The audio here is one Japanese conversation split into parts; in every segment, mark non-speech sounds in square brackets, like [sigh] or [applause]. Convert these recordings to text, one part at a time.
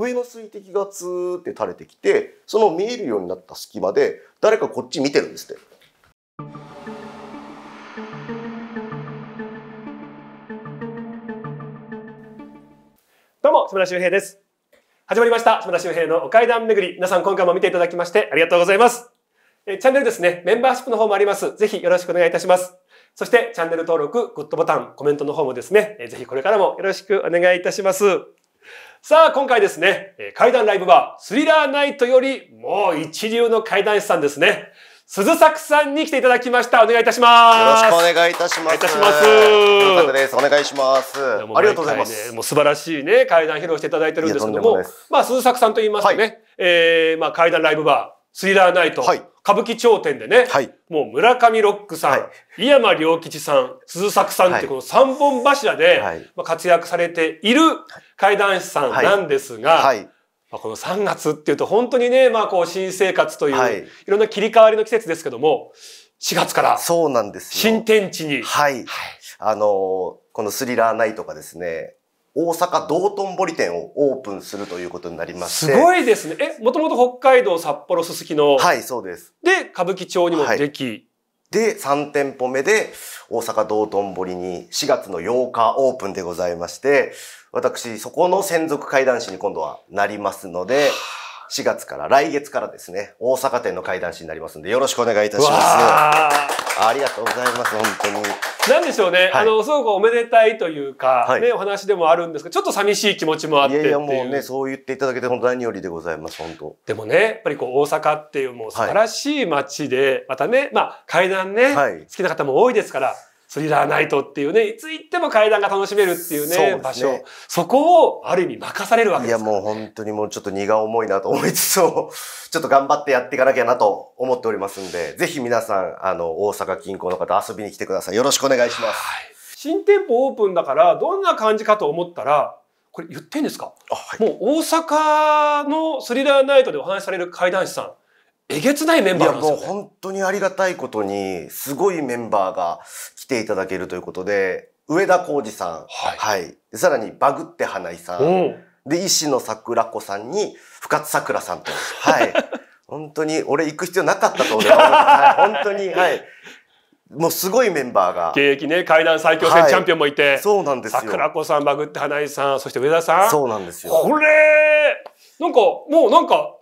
上の水滴がツーって垂れてきてその見えるようになった隙間で誰かこっち見てるんですって。どうも島田秀平です始まりました島田秀平のお階段巡り皆さん今回も見ていただきましてありがとうございますえチャンネルですねメンバーシップの方もありますぜひよろしくお願いいたしますそしてチャンネル登録グッドボタンコメントの方もですねぜひこれからもよろしくお願いいたしますさあ、今回ですね、階段ライブバー、スリラーナイトよりもう一流の階段師さんですね。鈴作さんに来ていただきました。お願いいたします。よろしくお願いいたします。お願いいたします。お願いします。ありがとうございます。もう素晴らしいね、階段披露していただいてるんですけども、まあ、鈴作さんと言いますとね、はえまあ、階段ライブバー、スリラーナイト、はい、歌舞伎頂点でね、はい、もう村上ロックさん、はい、井山良吉さん、鈴作さんってこの三本柱で、まあ、活躍されている怪談師さんなんですが、まあ、この3月っていうと本当にね、まあ、こう新生活という、い、ろんな切り替わりの季節ですけども、4月から、そうなんです新天地に。はい。あのー、このスリラーナイトがですね、大阪道頓堀店をオープンするということになりまして。すごいですね。え、もともと北海道札幌すすきの。はい、そうです。で、歌舞伎町にもでき。はい、で、3店舗目で大阪道頓堀に4月の8日オープンでございまして、私、そこの専属会談師に今度はなりますので、4月から、来月からですね、大阪店の会談師になりますんで、よろしくお願いいたします。ありがとうございます、本当に。なんでしょうね、はい、あのすごくおめでたいというか、はい、ね、お話でもあるんですがちょっと寂しい気持ちもあっていやいやもうねそう言っていただけて本当何よりでございます本当でもねやっぱりこう大阪っていうもう素晴らしい街で、はい、またね、まあ、階段ね、好きな方も多いですからスリラーナイトっていうね、いつ行っても階段が楽しめるっていうね、うね場所。そこをある意味任されるわけです、ね、いやもう本当にもうちょっと荷が重いなと思いつつも、[laughs] ちょっと頑張ってやっていかなきゃなと思っておりますんで、ぜひ皆さん、あの、大阪近郊の方遊びに来てください。よろしくお願いします。新店舗オープンだから、どんな感じかと思ったら、これ言ってんですか、はい、もう大阪のスリラーナイトでお話しされる怪談師さん、えげつないメンバーなんですよ、ね、いやもう本当にありがたいことに、すごいメンバーが来ていただけるということで、上田浩二さん、はい、はい。さらにバグって花井さん、で、石野桜子さんに、深津桜さんと、はい。[laughs] 本当に、俺行く必要なかったと思いまはい、本当に、はい。もうすごいメンバーが。現役ね、階段最強戦チャンピオンもいて。はい、そうなんですよ。桜子さん、バグって花井さん、そして上田さん。そうなんですよ。これ、なんか、もうなんか、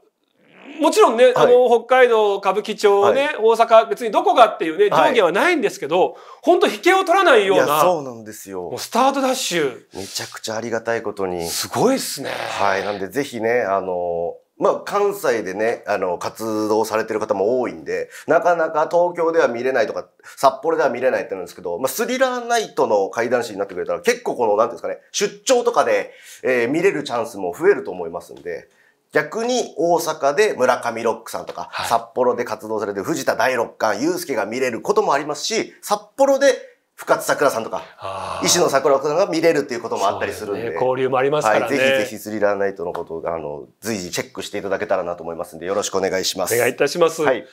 もちろんね、あの、北海道、歌舞伎町ね、大阪、別にどこがっていうね、上下はないんですけど、本当引けを取らないような。そうなんですよ。スタートダッシュ。めちゃくちゃありがたいことに。すごいっすね。はい。なんで、ぜひね、あの、まあ、関西でね、あの、活動されてる方も多いんで、なかなか東京では見れないとか、札幌では見れないってなんですけど、まあ、スリラーナイトの怪談師になってくれたら、結構この、なんていうんですかね、出張とかで、えー、見れるチャンスも増えると思いますんで、逆に大阪で村上ロックさんとか、はい、札幌で活動されてる藤田第六巻、祐介が見れることもありますし、札幌で深津桜さんとか、石野桜さんが見れるっていうこともあったりするんで。ね、交流もありますからね、はい。ぜひぜひスリラーナイトのことあの、随時チェックしていただけたらなと思いますんで、よろしくお願いします。お願いいたします。はい。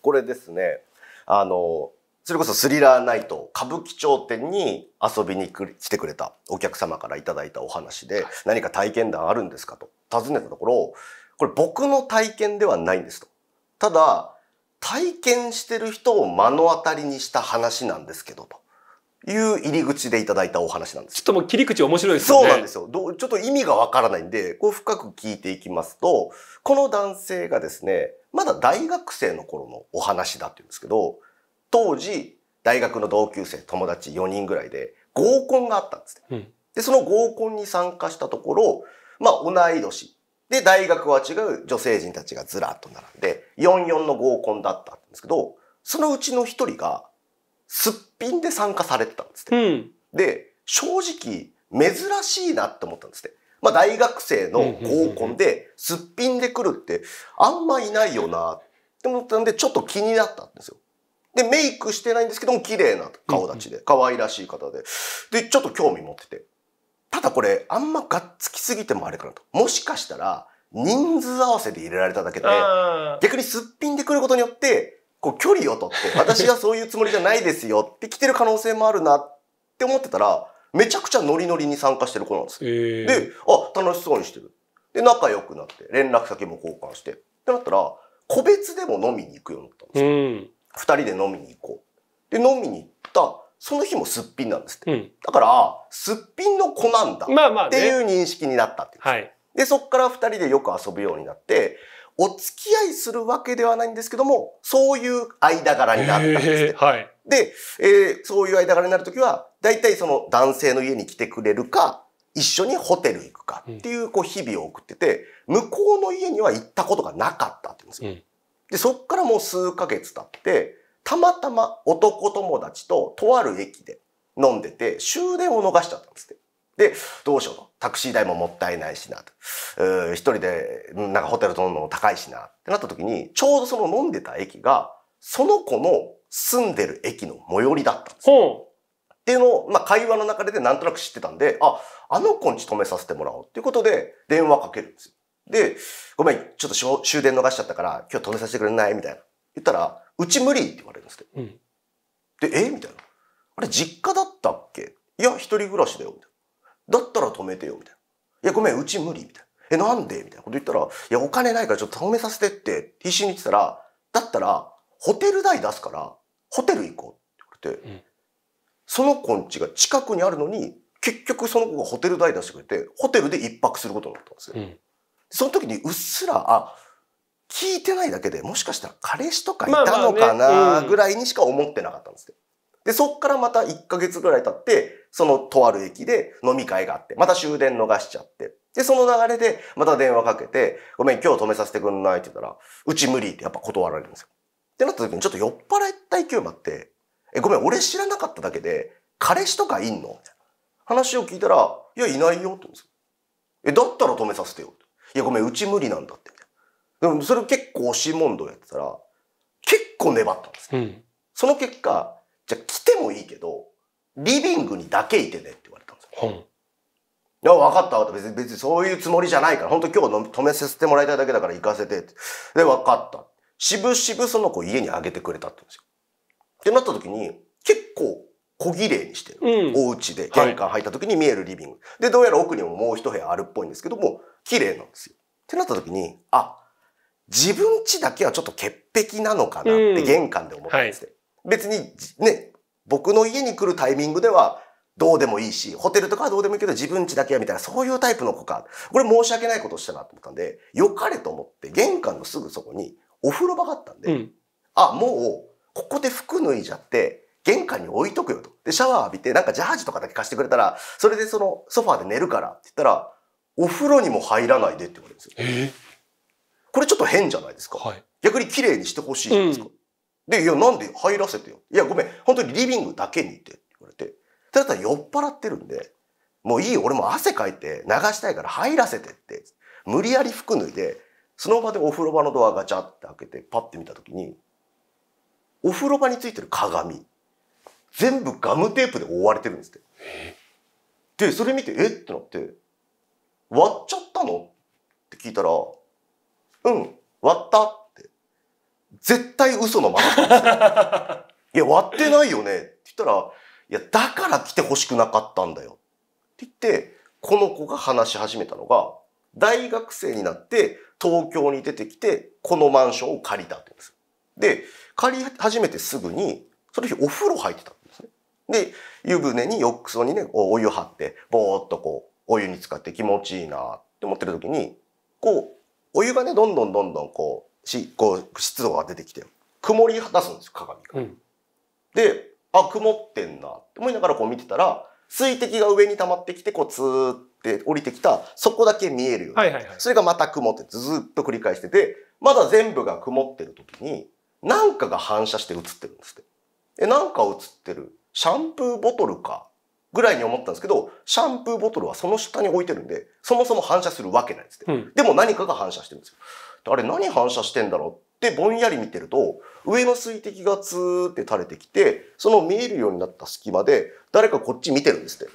これですね、あの、それこそスリラーナイト、歌舞伎町店に遊びに来てくれたお客様からいただいたお話で、何か体験談あるんですかと尋ねたところ、これ僕の体験ではないんですと。ただ、体験してる人を目の当たりにした話なんですけどと。いう入り口でいただいたお話なんです。ちょっともう切り口面白いですね。そうなんですよ。どちょっと意味がわからないんで、こう深く聞いていきますと、この男性がですね、まだ大学生の頃のお話だって言うんですけど、当時大学の同級生友達4人ぐらいで合コンがあったんですね、うん、でその合コンに参加したところまあ同い年で大学は違う女性人たちがずらっと並んで44の合コンだったんですけどそのうちの1人がすっぴんで参加されてたんですって、うん、で正直珍しいなって思ったんですってまあ、大学生の合コンですっぴんで来るってあんまいないよなって思ったんでちょっと気になったんですよ。で、メイクしてないんですけども、綺麗な顔立ちで、可愛らしい方で。で、ちょっと興味持ってて。ただこれ、あんまがっつきすぎてもあれかなと。もしかしたら、人数合わせで入れられただけで、逆にすっぴんで来ることによって、こう距離を取って、[laughs] 私はそういうつもりじゃないですよって来てる可能性もあるなって思ってたら、めちゃくちゃノリノリに参加してる子なんです。で、あ、楽しそうにしてる。で、仲良くなって、連絡先も交換して。ってなったら、個別でも飲みに行くようになったんですよ。二人で飲みに行こう。で、飲みに行った、その日もすっぴんなんですって。うん、だから、すっぴんの子なんだっていう認識になったって言うでで、そっから2人でよく遊ぶようになって、お付き合いするわけではないんですけども、そういう間柄になったんです、ね、はい、で、えー、そういう間柄になるときは、大体その男性の家に来てくれるか、一緒にホテル行くかっていうこう日々を送ってて、向こうの家には行ったことがなかったって言うんですよ。うんで、そっからもう数ヶ月経って、たまたま男友達ととある駅で飲んでて終電を逃しちゃったんですって。で、どうしようと。タクシー代ももったいないしなと。う一人で、なんかホテル飲むのも高いしなってなった時に、ちょうどその飲んでた駅が、その子の住んでる駅の最寄りだったんですよ。っていうのを、まあ、会話の中でなんとなく知ってたんで、あ、あの子んち止めさせてもらおうっていうことで電話かけるんですよ。で、ごめん、ちょっと終電逃しちゃったから、今日止めさせてくれないみたいな。言ったら、うち無理って言われるんですって。うん、で、えみたいな。あれ、実家だったっけいや、一人暮らしだよ、みたいな。だったら止めてよ、みたいな。いや、ごめん、うち無理、みたいな。え、なんでみたいなこと言ったら、いや、お金ないからちょっと止めさせてって、必死に言ってたら、だったら、ホテル代出すから、ホテル行こうって言われて、うん、その子ん家が近くにあるのに、結局その子がホテル代出してくれて、ホテルで一泊することになったんですよ。うんその時にうっすらあ聞いてないだけでもしかしたら彼氏とかいたのかなぐらいにしか思ってなかったんですよ。でそっからまた1ヶ月ぐらい経ってそのとある駅で飲み会があってまた終電逃しちゃってでその流れでまた電話かけて「ごめん今日止めさせてくんない」って言ったら「うち無理」ってやっぱ断られるんですよ。ってなった時にちょっと酔っ払った勢いもあって「えごめん俺知らなかっただけで彼氏とかいんの?」みたいな話を聞いたら「いやいないよ」って言うんですよ。えだったら止めさせてよ。いや、ごめん、うち無理なんだって。でも、それ結構押し問答やってたら、結構粘ったんです、うん、その結果、じゃあ来てもいいけど、リビングにだけいてねって言われたんですよ。うんいや、分かった、分かった。別に、別にそういうつもりじゃないから、本当今日止めさせてもらいたいだけだから行かせてて。で、分かった。しぶしぶその子家にあげてくれたって言うんですよ。ってなった時に、結構小綺麗にしてる。うん、お家で、玄関入った時に見えるリビング。はい、で、どうやら奥にももう一部屋あるっぽいんですけども、綺麗なんですよ。ってなった時に、あ、自分家だけはちょっと潔癖なのかなって玄関で思ったんですね。はい、別にね、僕の家に来るタイミングではどうでもいいし、ホテルとかはどうでもいいけど自分家だけはみたいな、そういうタイプの子か。これ申し訳ないことしたなと思ったんで、良かれと思って玄関のすぐそこにお風呂場があったんで、うん、あ、もうここで服脱いじゃって、玄関に置いとくよと。で、シャワー浴びて、なんかジャージとかだけ貸してくれたら、それでそのソファーで寝るからって言ったら、お風呂にも入らないでって言われるんですよ。これちょっと変じゃないですか。はい、逆に綺麗にしてほしいじゃないですか。うん、で、いや、なんで入らせてよ。いや、ごめん、本当にリビングだけにって言われて。だたら酔っ払ってるんで、もういい俺も汗かいて流したいから入らせてって。無理やり服脱いで、その場でお風呂場のドアガチャって開けてパッて見た時に、お風呂場についてる鏡、全部ガムテープで覆われてるんですって。で、それ見て、えってなって、割っちゃったのって聞いたら、うん、割ったって。絶対嘘のまま [laughs] いや、割ってないよねって言ったら、いや、だから来てほしくなかったんだよ。って言って、この子が話し始めたのが、大学生になって東京に出てきて、このマンションを借りたって言うんですで、借り始めてすぐに、その日お風呂入ってたんですね。で、湯船に浴槽にね、お湯張って、ぼーっとこう、お湯に浸かって気持ちいいなって思ってる時にこうお湯がねどんどんどんどんこうしこう湿度が出てきて曇り出すんですよ鏡が。うん、であ曇ってんなって思いながらこう見てたら水滴が上に溜まってきてこうツーって降りてきたそこだけ見えるように、はいはい、それがまた曇ってずっと繰り返しててまだ全部が曇ってる時に何かが反射して映ってるんですって。え、なんか映ってるシャンプーボトルかぐらいに思ったんですけど、シャンプーボトルはその下に置いてるんで、そもそも反射するわけないですって、うん。でも何かが反射してるんですよ。あれ何反射してんだろうってぼんやり見てると、上の水滴がツーって垂れてきて、その見えるようになった隙間で、誰かこっち見てるんですって。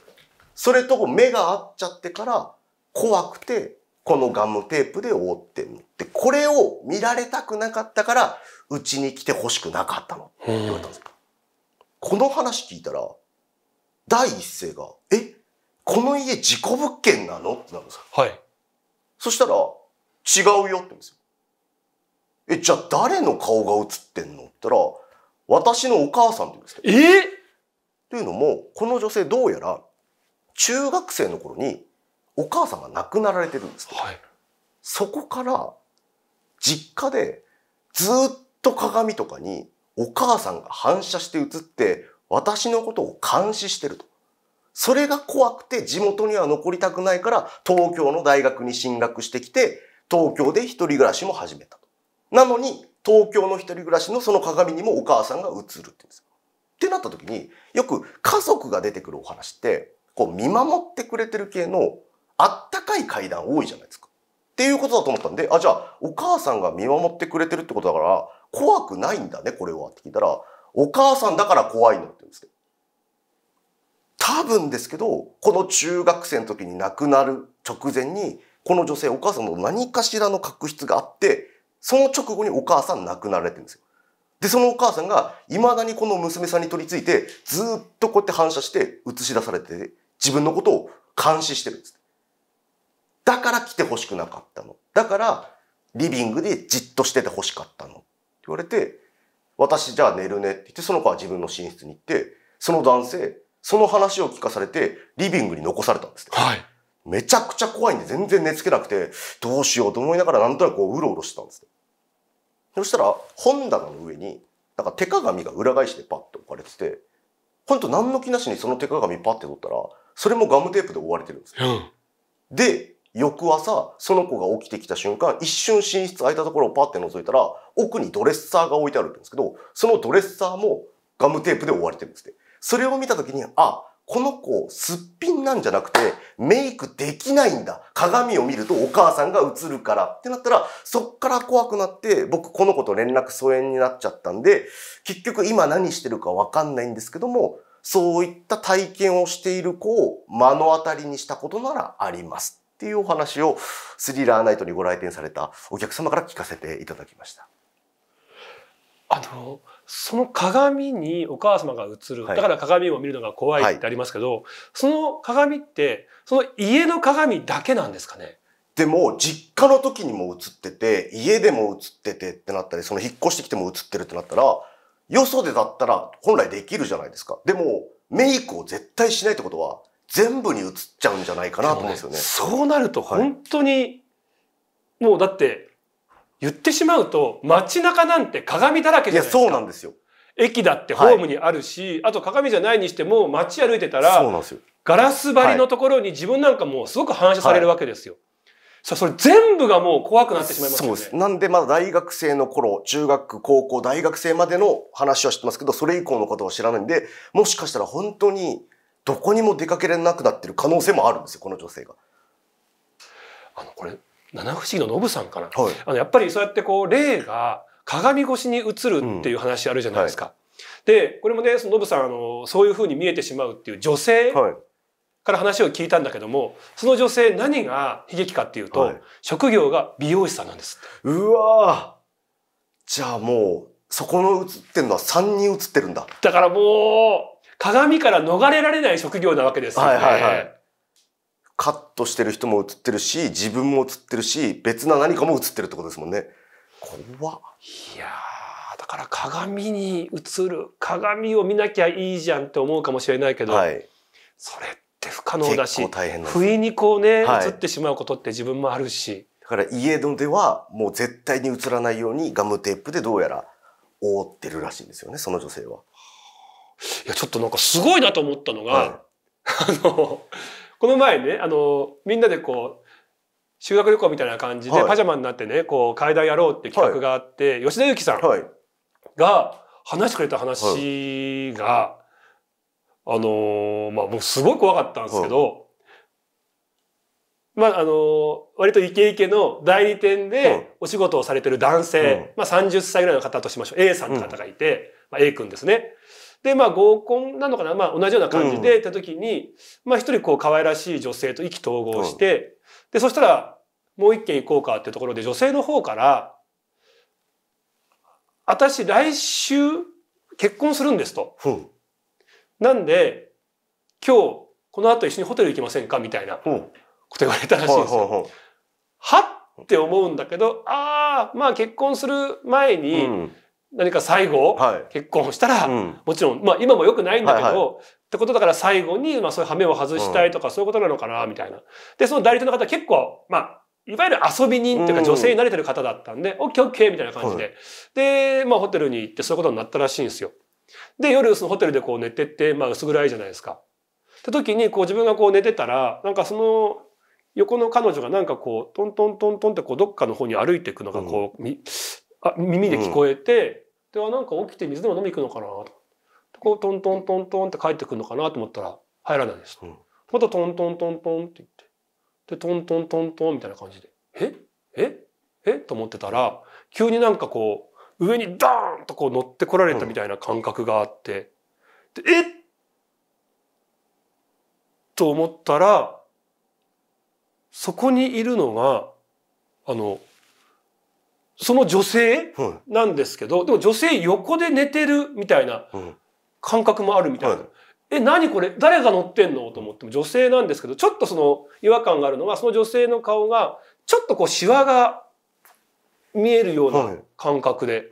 それと目が合っちゃってから、怖くて、このガムテープで覆ってんの。で、これを見られたくなかったから、うちに来てほしくなかったの。って言われたんですよ。この話聞いたら、第一声が、えこの家事故物件なのってなるんですよ。はい。そしたら、違うよって言うんですよ。え、じゃあ誰の顔が映ってんのって言ったら、私のお母さんって言うんですよ。えというのも、この女性どうやら、中学生の頃にお母さんが亡くなられてるんです、はい、そこから実家でずっと鏡とかにお母さんが反射して映って私のことを監視してると。それが怖くて地元には残りたくないから東京の大学に進学してきて東京で一人暮らしも始めたと。なのに東京の一人暮らしのその鏡にもお母さんが映るって言うんですよ。ってなった時によく家族が出てくるお話ってこう見守ってくれてる系のあったかい階段多いじゃないですか。っていうことだと思ったんで、あ、じゃあお母さんが見守ってくれてるってことだから怖くないんだね、これはって聞いたら、お母さんだから怖いのって言うんですけど。多分ですけど、この中学生の時に亡くなる直前に、この女性お母さんの何かしらの確執があって、その直後にお母さん亡くなられてるんですよ。で、そのお母さんが未だにこの娘さんに取り付いて、ずっとこうやって反射して映し出されて、自分のことを監視してるんです。だから来て欲しくなかったの。だから、リビングでじっとしてて欲しかったの。って言われて、私じゃあ寝るねって言って、その子は自分の寝室に行って、その男性、その話を聞かされて、リビングに残されたんです、はい。めちゃくちゃ怖いんで全然寝つけなくて、どうしようと思いながらなんとなくこううろうろしてたんです、そしたら、本棚の上に、なんか手鏡が裏返しでパッと置かれてて、ほんと何の気なしにその手鏡パッて取ったら、それもガムテープで覆われてるんですよ。うん、で、翌朝、その子が起きてきた瞬間、一瞬寝室空いたところをパッて覗いたら、奥にドレッサーが置いてあるんですけど、そのドレッサーもガムテープで覆われてるんですって。それを見た時に、あ、この子、すっぴんなんじゃなくて、メイクできないんだ。鏡を見るとお母さんが映るからってなったら、そっから怖くなって、僕この子と連絡疎遠になっちゃったんで、結局今何してるかわかんないんですけども、そういった体験をしている子を目の当たりにしたことならあります。っていうお話をスリラーナイトにご来店されたお客様から聞かせていただきました。あのその鏡にお母様が映る、だから鏡を見るのが怖いってありますけど、はい、その鏡ってその家の鏡だけなんですかねでも実家の時にも映ってて家でも映っててってなったりその引っ越してきても映ってるってなったらよそでだったら本来できるじゃないですかでもメイクを絶対しないってことは全部に移っちゃうんじゃないかなと思うんですよね。そうねそうなると本当に、はい、もうだって言ってしまうと街中なんて鏡だらけじゃないですか。そうなんですよ。駅だってホームにあるし、はい、あと鏡じゃないにしても街歩いてたらそうなんですよガラス張りのところに自分なんかもうすごく反射されるわけですよ。さあそれ全部がもう怖くなってしまいます、ね、そうです。なんでまだ大学生の頃、中学、高校、大学生までの話は知ってますけど、それ以降のことは知らないんで、もしかしたら本当にどこにも出かけられなくなってる可能性もあるんですよこの女性が。あのこれ七不思議のノブさんかな、はい、あのやっぱりそうやってこう霊が鏡越しに映るっていう話あるじゃないですか。うんはい、でこれもねそのノブさんあのそういうふうに見えてしまうっていう女性から話を聞いたんだけども、その女性何が悲劇かっていうと、職業が美容師さんなんですうわじゃあもうそこの映ってるのは3人映ってるんだ。だからもう鏡から逃れられない職業なわけですよね。はいはいはい。カットしてる人も映ってるし、自分も映ってるし、別な何かも映ってるってことですもんね。怖いやだから鏡に映る、鏡を見なきゃいいじゃんって思うかもしれないけど、はい、それって不可能だし、不意にこうね、は映ってしまうことって自分もあるし。だから家のではもう絶対に映らないようにガムテープでどうやら覆ってるらしいんですよね、その女性は。いや、ちょっとなんかすごいなと思ったのが、はい、あの、この前ね、あの、みんなでこう、修学旅行みたいな感じで、パジャマになってね、こう、階段やろうって企画があって、吉田ゆきさんが話してくれた話が、あのまあ、僕すごい怖かったんですけど、まあ、あのー、割とイケイケの代理店でお仕事をされてる男性、うん、まあ、30歳ぐらいの方としましょう。A さんって方がいて、うん、まあ、A 君ですね。で、まあ合コンなのかな、まあ同じような感じでった時に、うん、まあ一人こう可愛らしい女性と意気投合して、うん、で、そしたらもう一軒行こうかってところで女性の方から、私来週結婚するんですと。うん、なんで、今日この後一緒にホテル行きませんかみたいなこと言われたらしいんですよ。はって思うんだけど、ああ、まあ結婚する前に、何か最後、結婚したら、もちろん、まあ今も良くないんだけど、ってことだから最後に、まあそういう羽目を外したいとか、そういうことなのかな、みたいな。で、その代理店の方結構、まあ、いわゆる遊び人っていうか女性に慣れてる方だったんで、オッケーオッケーみたいな感じで。で、まあホテルに行ってそういうことになったらしいんですよ。で、夜そのホテルでこう寝てって、まあ薄暗いじゃないですか。って時に、こう自分がこう寝てたら、なんかその横の彼女がなんかこう、トントントントンってこうどっかの方に歩いていくのがこう、うん、あ耳で聞こえて、うん、であなんか起きて水でも飲み行くのかなとこうトントントントンって帰ってくるのかなと思ったら入らないです、うん、またトントントントンって言ってでトントントントンみたいな感じでえええと思ってたら急になんかこう上にダーンとこう乗ってこられたみたいな感覚があって、うん、でえっと思ったらそこにいるのがあのその女性なんですけど、はい、でも女性横で寝てるみたいな感覚もあるみたいな。はい、え、何これ誰が乗ってんのと思っても女性なんですけど、ちょっとその違和感があるのは、その女性の顔が、ちょっとこうシワが見えるような感覚で。はい、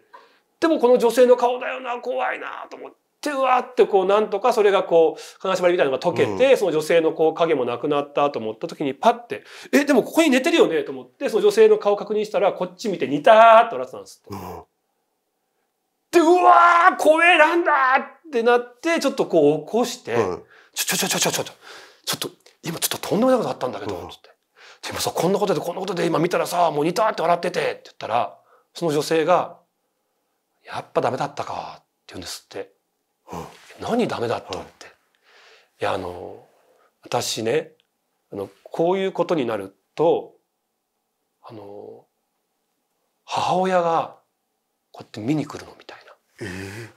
でもこの女性の顔だよな、怖いなと思って。ってうわってこうなんとかそれがこう金縛りみたいなのが解けて、うん、その女性のこう影もなくなったと思った時にパッて「えでもここに寝てるよね」と思ってその女性の顔確認したらこっち見て「似た」って笑ってたんですって。うん、でうわー怖えなんだってなってちょっとこう起こして「うん、ちょちょちょちょちょちょちょっと今ちょっととんでもないことあったんだけど」っつって。でもさ、こんなことでこんなことで今見たらさ、もう似たって笑っててって言ったら、その女性が、やっぱダメだったかって言うんですって。何ダメだと思って、いやあの私ねあのこういうことになるとあの母親がこうやって見に来るのみたいな。えー、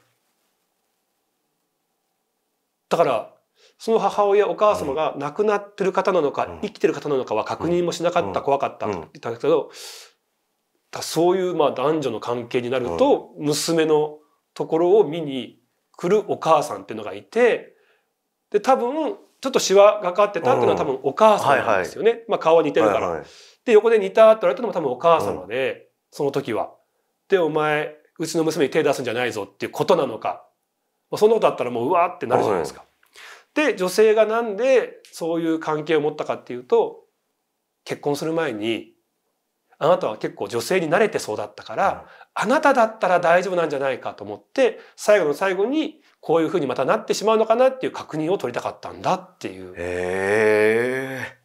だからその母親お母様が亡くなってる方なのか、うん、生きてる方なのかは確認もしなかった、うん、怖かったって言ったんですけど、だそういうまあ男女の関係になると、娘のところを見に来るお母さんっていうのがいてで多分ちょっとシワがかってたっていうのは多分お母さんなんですよね、うんはいはい、まあ、顔は似てるから。はいはい、で横で似たって言われたのも多分お母様で、うん、その時は。でお前うちの娘に手出すんじゃないぞっていうことなのか、まあ、そんなことあったらもううわってなるじゃないですか。うん、で女性がなんでそういう関係を持ったかっていうと結婚する前にあなたは結構女性に慣れてそうだったから、あなただったら大丈夫なんじゃないかと思って、最後の最後にこういうふうにまたなってしまうのかなっていう確認を取りたかったんだっていう。へえ。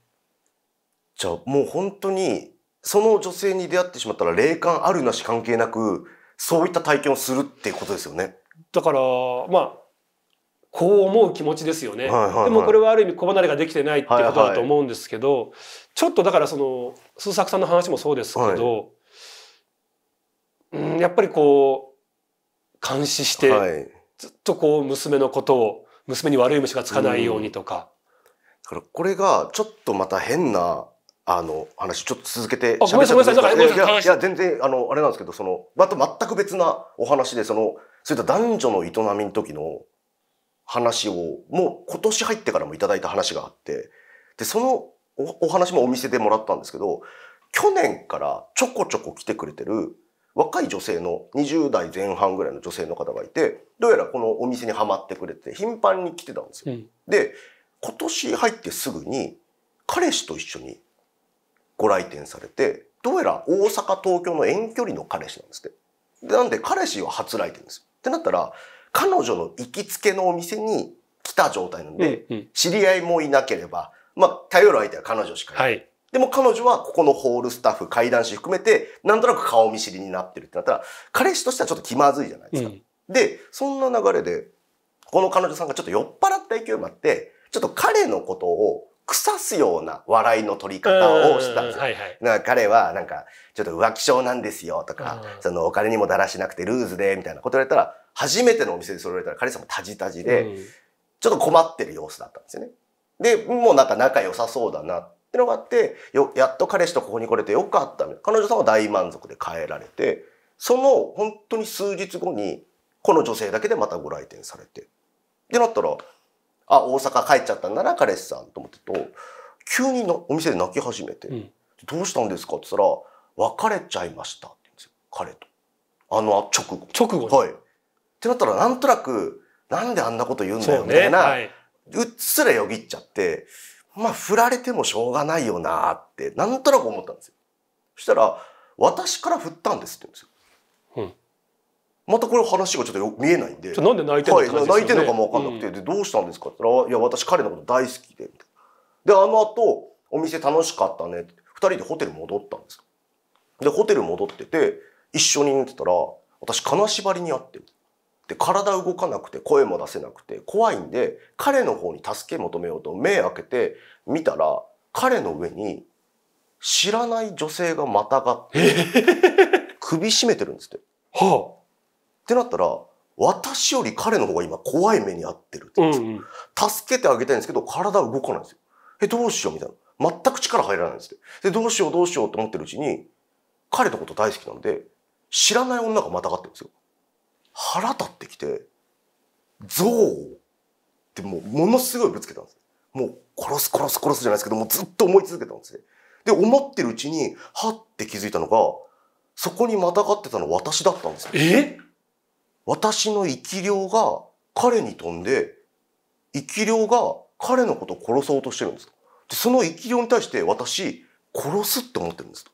じゃあもう本当に、その女性に出会ってしまったら霊感あるなし関係なく、そういった体験をするっていうことですよね。だから、まあ、こう思う気持ちですよね、はいはいはい、でもこれはある意味子離れができてないってことだと思うんですけど、はいはい、ちょっとだからその数作さんの話もそうですけど、はい、うんやっぱりこう監視して、はい、ずっとこう娘のことを娘に悪い虫がつかないようにとか。だからこれがちょっとまた変なあの話ちょっと続けてあごめんなさいいや全然あのあれなんですけどそのまた全く別なお話でそのそういった男女の営みの時の話を、もう今年入ってからもいただいた話があって、で、そのお話もお店でもらったんですけど、去年からちょこちょこ来てくれてる若い女性の20代前半ぐらいの女性の方がいてどうやらこのお店にはまってくれて頻繁に来てたんですよ。うん、で今年入ってすぐに彼氏と一緒にご来店されてどうやら大阪東京の遠距離の彼氏なんですって。なんで彼氏は初来店ですよ。ってなったら彼女の行きつけのお店に来た状態なので、うんうん、知り合いもいなければ、まあ、頼る相手は彼女しかいない。はい、でも彼女はここのホールスタッフ、会談師含めて、なんとなく顔見知りになってるってなったら、彼氏としてはちょっと気まずいじゃないですか。うん、で、そんな流れで、この彼女さんがちょっと酔っ払った勢いもあって、ちょっと彼のことを腐すような笑いの取り方をしたんですよ。はいはい、なんか彼はなんか、ちょっと浮気症なんですよとか、そのお金にもだらしなくてルーズでみたいなこと言われたら、初めてのお店で揃えたら彼氏さんもタジタジで、うん、ちょっと困ってる様子だったんですよね。で、もうなんか仲良さそうだなってのがあって、よ、やっと彼氏とここに来れてよかったた彼女さんは大満足で帰られて、その本当に数日後に、この女性だけでまたご来店されて。で、なったら、あ、大阪帰っちゃったんだな、彼氏さんと思ってと、急にのお店で泣き始めて、うん、どうしたんですかって言ったら、別れちゃいましたって言うんですよ、彼と。あの直後。直後はい。ってなったらなんとなく、なんであんなこと言うんだよみたいな、うっすらよぎっちゃって、まあ振られてもしょうがないよなって、なんとなく思ったんですよ。そしたら、私から振ったんですって言うんですよ。うん、またこれ話がちょっと見えないんで。なんで泣いてるのか、ね、はい、泣いてるのかも分かんなくて、うん、でどうしたんですかって言ったら、いや、私彼のこと大好きで。で、あの後、お店楽しかったねって、二人でホテル戻ったんですで、ホテル戻ってて、一緒に寝てたら、私金縛りにあってる。で体動かなくて声も出せなくて怖いんで彼の方に助け求めようと目開けて見たら彼の上に知らない女性がまたがって首絞めてるんですって。はあ、ってなったら私より彼の方が今怖い目に遭ってるって言うんですよ、うんうん、助けてあげたいんですけど体動かないんですよ。えどうしようみたいな全く力入らないんですってでどうしようどうしようと思ってるうちに彼のこと大好きなんで知らない女がまたがってるんですよ。腹立ってきて「憎悪」ってもうものすごいぶつけたんですもう殺す殺す殺すじゃないですけどもうずっと思い続けたんですねで思ってるうちにはって気づいたのがそこにまたがってたの私だったんですよえ私の生き量が彼に飛んで生き量が彼のことを殺そうとしてるんですでその生き量に対して私殺すって思ってるんです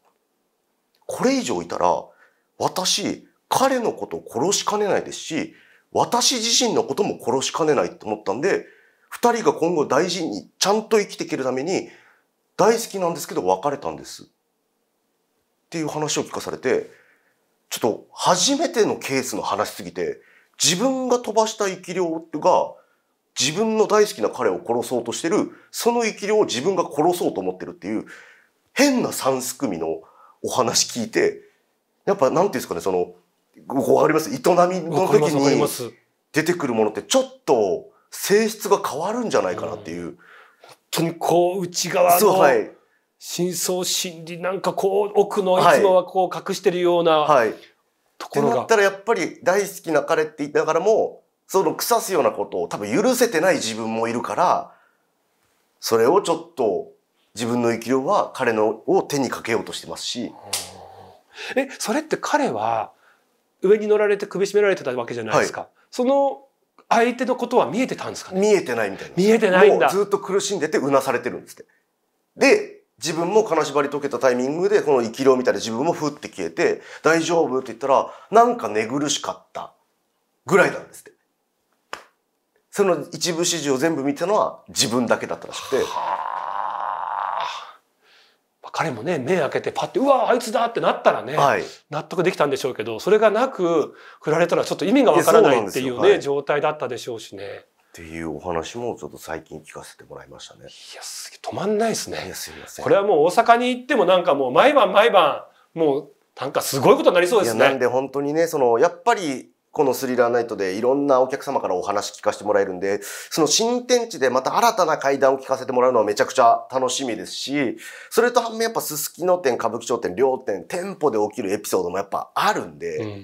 これ以上いたら私彼のことを殺しかねないですし、私自身のことも殺しかねないと思ったんで、二人が今後大事にちゃんと生きていけるために、大好きなんですけど別れたんです。っていう話を聞かされて、ちょっと初めてのケースの話すぎて、自分が飛ばした生き量が、自分の大好きな彼を殺そうとしてる、その生き量を自分が殺そうと思ってるっていう、変な三すくみのお話聞いて、やっぱなんていうんですかね、その、うあります営みの時に出てくるものってちょっと性質が変わるんじゃないかなっていう。うん、本当にこう内側の、はい、深層心理なんかこう奥のいつもはこう隠してるような、い、ところが。ってなったらやっぱり大好きな彼って言いながらもその腐すようなことを多分許せてない自分もいるからそれをちょっと自分の生きうは彼のを手にかけようとしてますし。えそれって彼は上に乗られて首絞められてたわけじゃないですか。はい、その相手のことは見えてたんですか、ね、見えてないみたいな。見えてないんだ。ずっと苦しんでてうなされてるんですって。で、自分も金縛り解けたタイミングで、この生き量みたいな自分もふって消えて、大丈夫って言ったら、なんか寝苦しかったぐらいなんですって。その一部始終を全部見たのは自分だけだったらしくて、彼もね目開けてパッて「うわあいつだ!」ってなったらね、はい、納得できたんでしょうけどそれがなく振られたらちょっと意味がわからないっていうね、はい、状態だったでしょうしね。っていうお話もちょっと最近聞かせてもらいましたね。いやすげ止まんないですね。すみません。これはもう大阪に行ってもなんかもう毎晩毎晩もうなんかすごいことになりそうですね。なんで本当にねそのやっぱりこのスリラーナイトでいろんなお客様からお話聞かせてもらえるんで、その新天地でまた新たな階段を聞かせてもらうのはめちゃくちゃ楽しみですし、それと反面やっぱすすきの店、歌舞伎町店、両店、店舗で起きるエピソードもやっぱあるんで、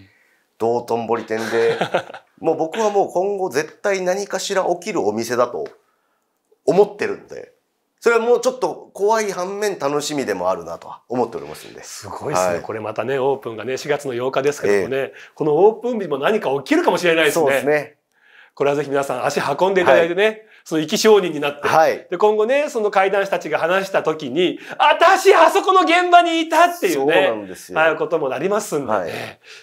道頓堀店で、[laughs] もう僕はもう今後絶対何かしら起きるお店だと思ってるんで、それはもうちょっと怖い反面楽しみでもあるなとは思っておりますんで。すごいですね、はい、これまたね、オープンがね、4月の8日ですけどもね、えー、このオープン日も何か起きるかもしれないですね。そうですね。これはぜひ皆さん足運んでいただいてね、はい、その生き証人になって、はい、で、今後ね、その会談師たちが話した時に、私、あそこの現場にいたっていうね、ああいうこともなりますんでね、はい、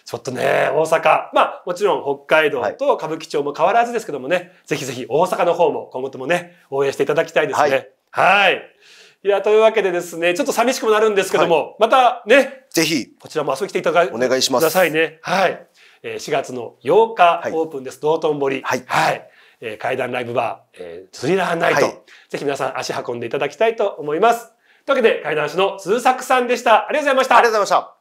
ちょっとね、大阪、まあ、もちろん北海道と歌舞伎町も変わらずですけどもね、ぜひぜひ大阪の方も今後ともね、応援していただきたいですね。はい。いや、というわけでですね、ちょっと寂しくもなるんですけども、はい、またね、ぜひ、こちらも遊び来ていただお願いします。くださいね。はい。えー、4月の8日、オープンです。道頓堀。はい。はい。えー、階段ライブバー、えー、スラーナイト、はい、ぜひ皆さん足運んでいただきたいと思います。というわけで、階段師の鈴作さんでした。ありがとうございました。ありがとうございました。